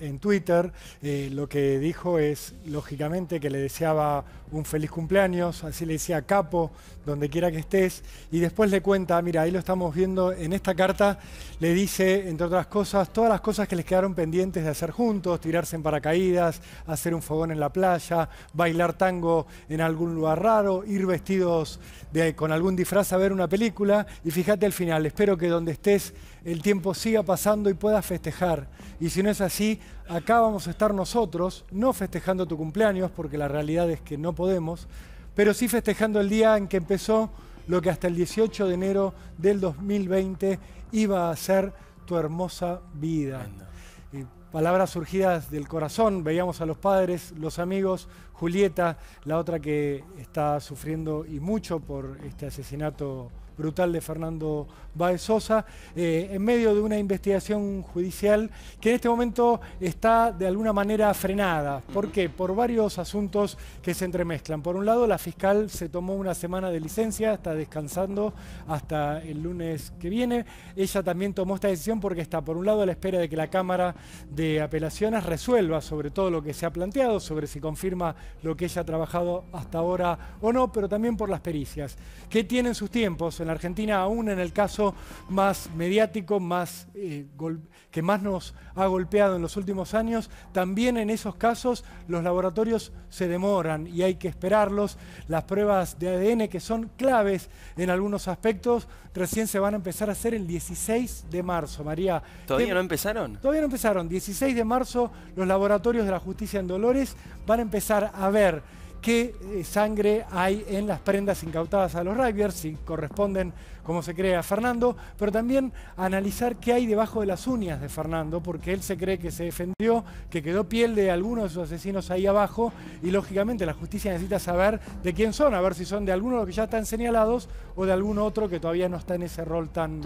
en Twitter eh, lo que dijo es, lógicamente, que le deseaba un feliz cumpleaños, así le decía capo, donde quiera que estés, y después le cuenta, mira, ahí lo estamos viendo en esta carta, le dice, entre otras cosas, todas las cosas que les quedaron pendientes de hacer juntos, tirarse en paracaídas, hacer un fogón en la playa, bailar tango en algún lugar raro, ir vestidos con algún disfraz a ver una película, y fíjate al final, espero que donde estés el tiempo siga pasando y puedas festejar, y si no es así, acá vamos a estar nosotros, no festejando tu cumpleaños, porque la realidad es que no podemos, pero sí festejando el día en que empezó lo que hasta el 18 de enero del 2020 iba a ser tu hermosa vida palabras surgidas del corazón. Veíamos a los padres, los amigos, Julieta, la otra que está sufriendo y mucho por este asesinato brutal de Fernando Baez Sosa, eh, en medio de una investigación judicial que en este momento está de alguna manera frenada. ¿Por qué? Por varios asuntos que se entremezclan. Por un lado, la fiscal se tomó una semana de licencia, está descansando hasta el lunes que viene. Ella también tomó esta decisión porque está, por un lado, a la espera de que la Cámara de apelaciones resuelva sobre todo lo que se ha planteado, sobre si confirma lo que ella ha trabajado hasta ahora o no, pero también por las pericias, que tienen sus tiempos. En la Argentina, aún en el caso más mediático, más, eh, que más nos ha golpeado en los últimos años, también en esos casos los laboratorios se demoran y hay que esperarlos. Las pruebas de ADN, que son claves en algunos aspectos, recién se van a empezar a hacer el 16 de marzo, María. ¿Todavía no empezaron? Todavía no empezaron. 16 16 de marzo los laboratorios de la justicia en Dolores van a empezar a ver qué eh, sangre hay en las prendas incautadas a los Raggers, si corresponden, como se cree, a Fernando, pero también analizar qué hay debajo de las uñas de Fernando, porque él se cree que se defendió, que quedó piel de alguno de sus asesinos ahí abajo, y lógicamente la justicia necesita saber de quién son, a ver si son de alguno de los que ya están señalados o de algún otro que todavía no está en ese rol tan...